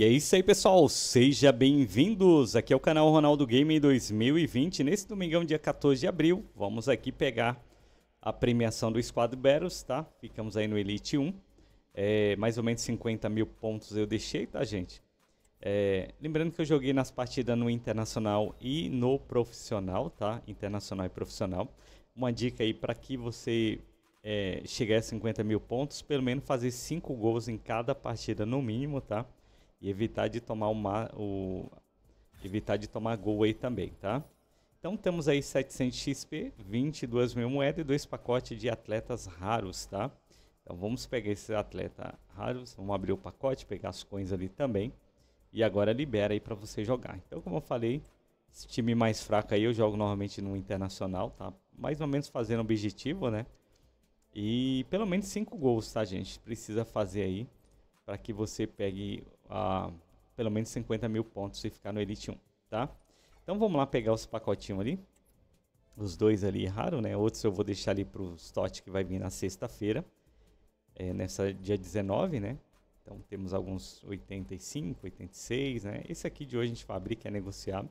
E é isso aí, pessoal. Seja bem-vindos. Aqui é o canal Ronaldo Game 2020. Nesse domingão, dia 14 de abril, vamos aqui pegar a premiação do Squad Battles, tá? Ficamos aí no Elite 1. É, mais ou menos 50 mil pontos eu deixei, tá, gente? É, lembrando que eu joguei nas partidas no Internacional e no Profissional, tá? Internacional e Profissional. Uma dica aí para que você é, a 50 mil pontos, pelo menos fazer 5 gols em cada partida no mínimo, tá? e evitar de tomar uma, o, evitar de tomar gol aí também, tá? Então temos aí 700 XP, 22 mil moedas e dois pacotes de atletas raros, tá? Então vamos pegar esses atletas raros, vamos abrir o pacote, pegar as coins ali também e agora libera aí para você jogar. Então como eu falei, esse time mais fraco aí eu jogo normalmente no internacional, tá? Mais ou menos fazendo objetivo, né? E pelo menos 5 gols, tá, gente? Precisa fazer aí para que você pegue a pelo menos 50 mil pontos e ficar no Elite 1, tá? Então vamos lá pegar os pacotinhos ali. Os dois ali erraram, né? Outros eu vou deixar ali para o slot que vai vir na sexta-feira. É, nessa dia 19, né? Então temos alguns 85, 86, né? Esse aqui de hoje a gente vai abrir, que é negociado.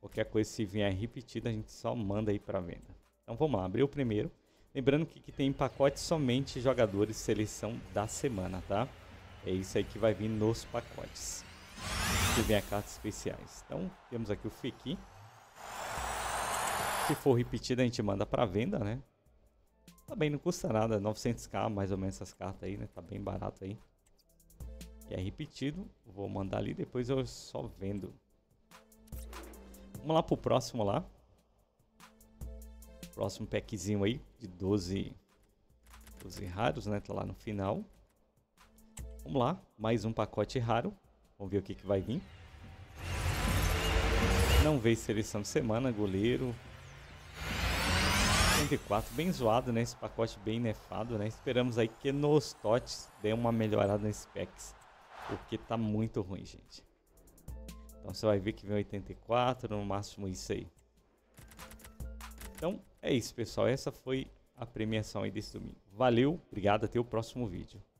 Qualquer coisa, se vier repetida, a gente só manda aí para venda. Então vamos lá, abrir o primeiro. Lembrando que, que tem em pacote somente jogadores seleção da semana, tá? É isso aí que vai vir nos pacotes. Que vem a cartas especiais. Então, temos aqui o Fiki. Se for repetida, a gente manda para venda, né? Também tá não custa nada, 900k mais ou menos essas cartas aí, né? Tá bem barato aí. E é repetido, vou mandar ali, depois eu só vendo. Vamos lá pro próximo lá. Próximo packzinho aí, de 12, 12 raros, né? Tá lá no final. Vamos lá, mais um pacote raro. Vamos ver o que, que vai vir. Não veio seleção de semana, goleiro. 84, bem zoado, né? Esse pacote bem nefado, né? Esperamos aí que nos TOTs dê uma melhorada nos specs. Porque tá muito ruim, gente. Então você vai ver que vem 84, no máximo isso aí. Então é isso, pessoal. Essa foi a premiação aí desse domingo. Valeu, obrigado, até o próximo vídeo.